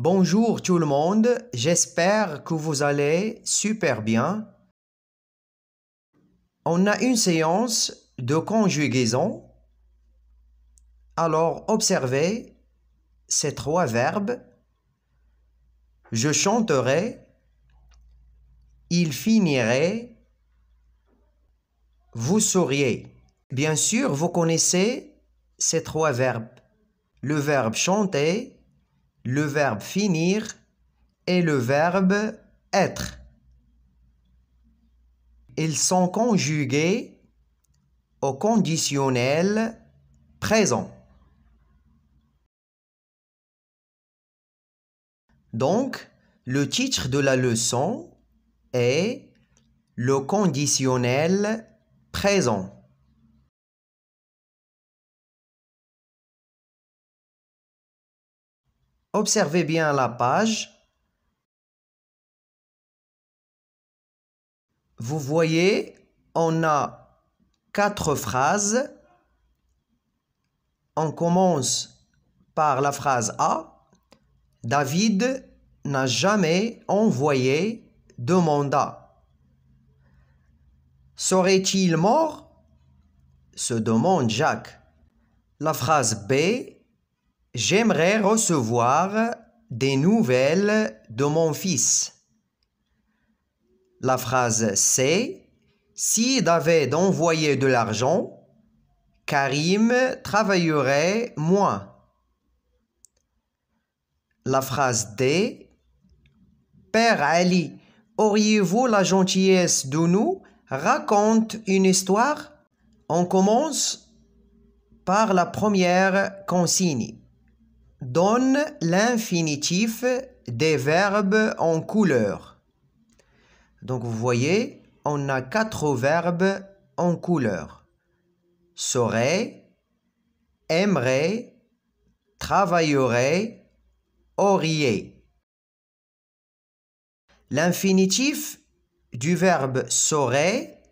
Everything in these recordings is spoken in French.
Bonjour tout le monde, j'espère que vous allez super bien. On a une séance de conjugaison. Alors observez ces trois verbes. Je chanterai, il finirait, vous souriez. Bien sûr, vous connaissez ces trois verbes. Le verbe chanter, le verbe finir et le verbe être. Ils sont conjugués au conditionnel présent. Donc, le titre de la leçon est le conditionnel présent. Observez bien la page. Vous voyez, on a quatre phrases. On commence par la phrase A. David n'a jamais envoyé de mandat. Serait-il mort se demande Jacques. La phrase B J'aimerais recevoir des nouvelles de mon fils. La phrase C, « Si David envoyait de l'argent, Karim travaillerait moins. La phrase D Père Ali, auriez-vous la gentillesse de nous raconter une histoire On commence par la première consigne. Donne l'infinitif des verbes en couleur. Donc vous voyez, on a quatre verbes en couleur. Saurai, aimerait, travaillerait, auriez. L'infinitif du verbe saurait,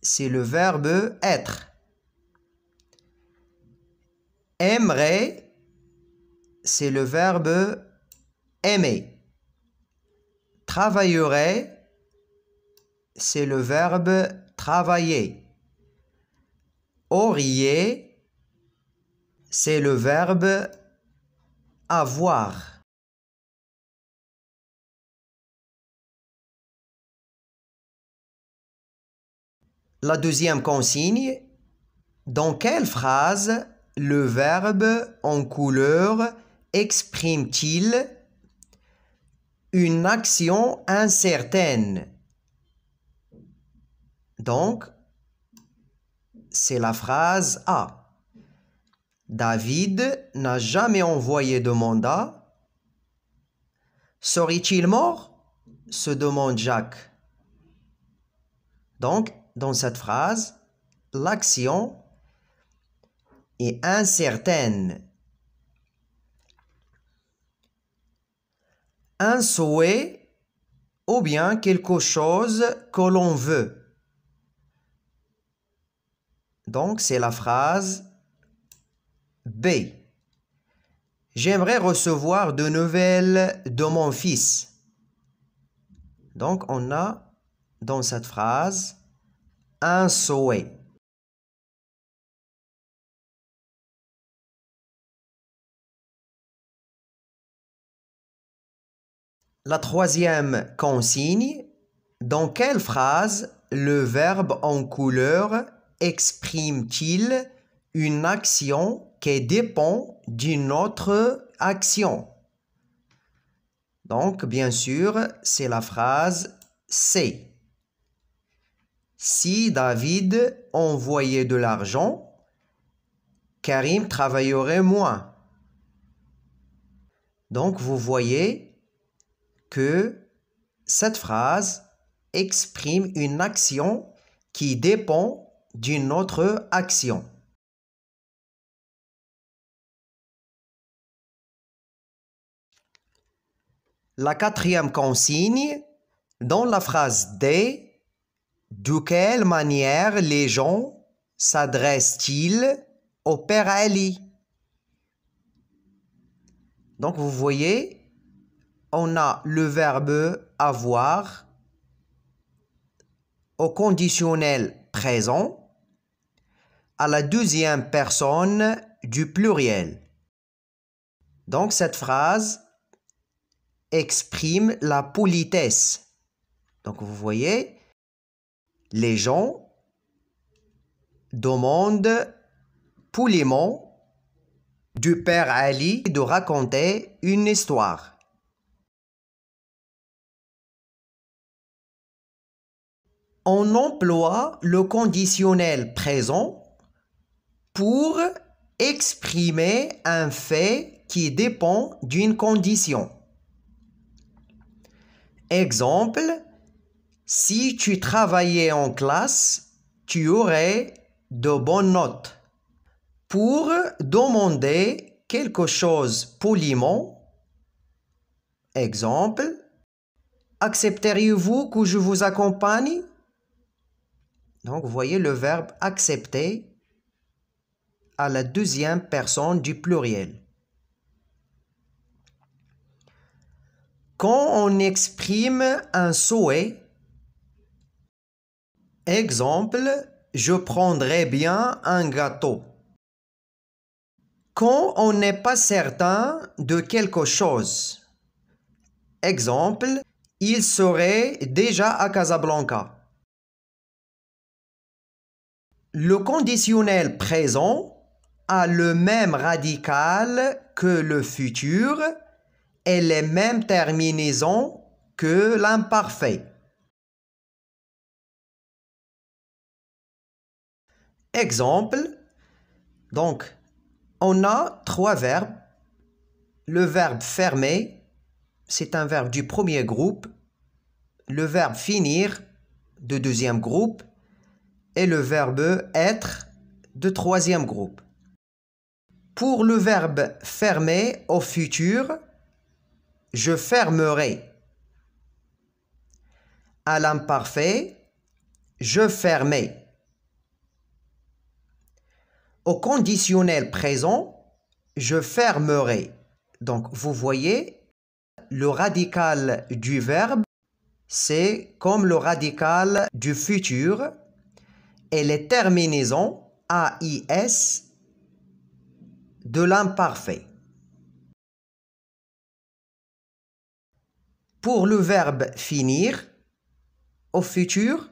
c'est le verbe être. Aimerait, c'est le verbe aimer. Travaillerait, c'est le verbe travailler. Aurier, c'est le verbe avoir. La deuxième consigne, dans quelle phrase le verbe en couleur exprime-t-il une action incertaine Donc, c'est la phrase A. David n'a jamais envoyé de mandat. Serait-il mort se demande Jacques. Donc, dans cette phrase, l'action et incertaine. Un souhait ou bien quelque chose que l'on veut. Donc c'est la phrase B. J'aimerais recevoir de nouvelles de mon fils. Donc on a dans cette phrase un souhait. La troisième consigne, dans quelle phrase le verbe en couleur exprime-t-il une action qui dépend d'une autre action Donc, bien sûr, c'est la phrase C. Si David envoyait de l'argent, Karim travaillerait moins. Donc, vous voyez, que cette phrase exprime une action qui dépend d'une autre action. La quatrième consigne, dans la phrase D, « de quelle manière les gens s'adressent-ils au Père Ali Donc vous voyez, on a le verbe avoir au conditionnel présent à la deuxième personne du pluriel. Donc cette phrase exprime la politesse. Donc vous voyez, les gens demandent poliment du père Ali de raconter une histoire. on emploie le conditionnel présent pour exprimer un fait qui dépend d'une condition. Exemple, si tu travaillais en classe, tu aurais de bonnes notes. Pour demander quelque chose poliment, exemple, accepteriez-vous que je vous accompagne donc, vous voyez le verbe accepter à la deuxième personne du pluriel. Quand on exprime un souhait, exemple, je prendrai bien un gâteau. Quand on n'est pas certain de quelque chose, exemple, il serait déjà à Casablanca le conditionnel présent a le même radical que le futur et les mêmes terminaisons que l'imparfait. Exemple, donc, on a trois verbes. Le verbe fermer, c'est un verbe du premier groupe. Le verbe finir, de deuxième groupe et le verbe être de troisième groupe. Pour le verbe fermer au futur, je fermerai. À l'imparfait, je fermais. Au conditionnel présent, je fermerai. Donc, vous voyez, le radical du verbe, c'est comme le radical du futur, et les terminaisons AIS de l'imparfait. Pour le verbe finir, au futur,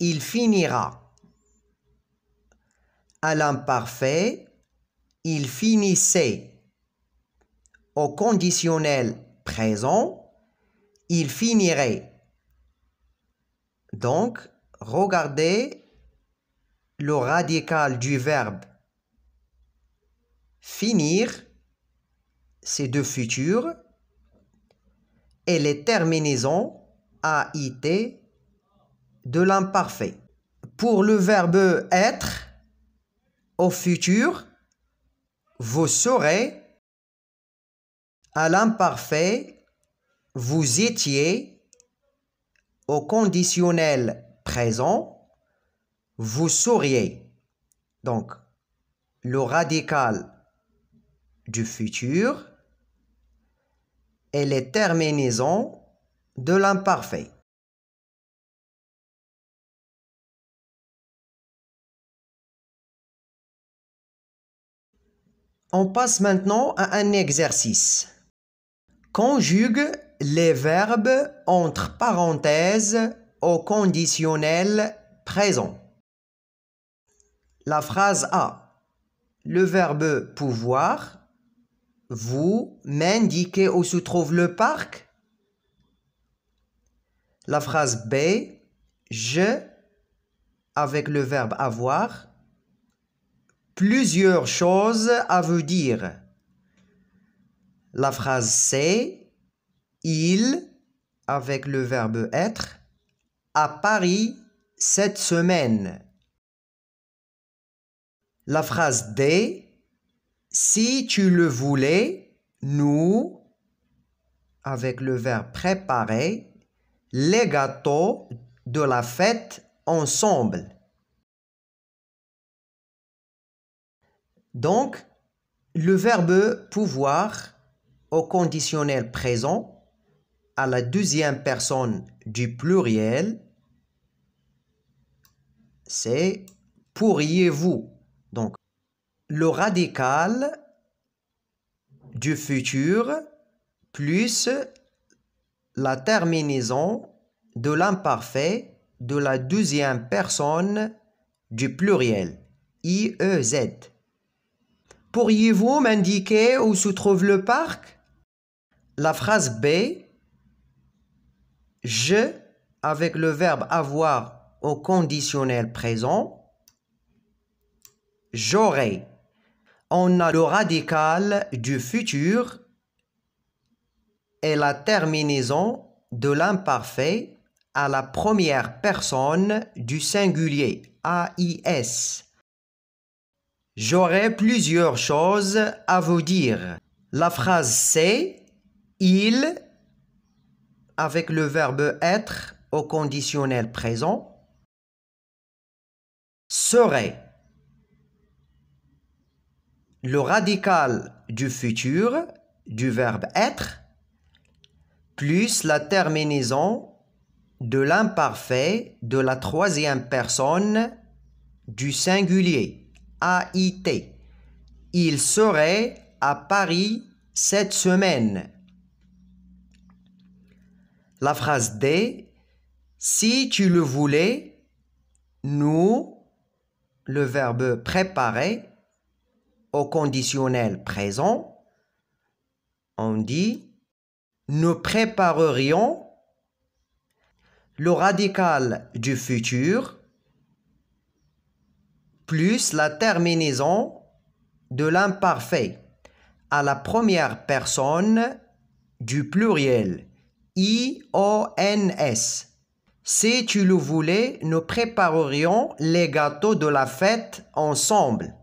il finira. À l'imparfait, il finissait. Au conditionnel présent, il finirait. Donc, regardez le radical du verbe finir, c'est de futur, et les terminaisons AIT de l'imparfait. Pour le verbe être, au futur, vous serez, à l'imparfait, vous étiez, au conditionnel présent, vous sauriez. Donc, le radical du futur et les terminaisons de l'imparfait. On passe maintenant à un exercice. Conjugue les verbes entre parenthèses au conditionnel présent. La phrase A. Le verbe pouvoir. Vous m'indiquez où se trouve le parc La phrase B. Je avec le verbe avoir. Plusieurs choses à vous dire. La phrase C. Il avec le verbe être à Paris cette semaine la phrase D, si tu le voulais, nous, avec le verbe préparer, les gâteaux de la fête ensemble. Donc, le verbe pouvoir au conditionnel présent à la deuxième personne du pluriel, c'est pourriez-vous le radical du futur plus la terminaison de l'imparfait de la deuxième personne du pluriel, IEZ. Pourriez-vous m'indiquer où se trouve le parc La phrase B, je avec le verbe avoir au conditionnel présent, j'aurai on a le radical du futur et la terminaison de l'imparfait à la première personne du singulier AIS. J'aurai plusieurs choses à vous dire. La phrase c'est il avec le verbe être au conditionnel présent serait le radical du futur du verbe être plus la terminaison de l'imparfait de la troisième personne du singulier AIT. Il serait à Paris cette semaine. La phrase D, si tu le voulais, nous, le verbe préparer, au conditionnel présent, on dit nous préparerions le radical du futur plus la terminaison de l'imparfait à la première personne du pluriel I-O-N-S. Si tu le voulais, nous préparerions les gâteaux de la fête ensemble.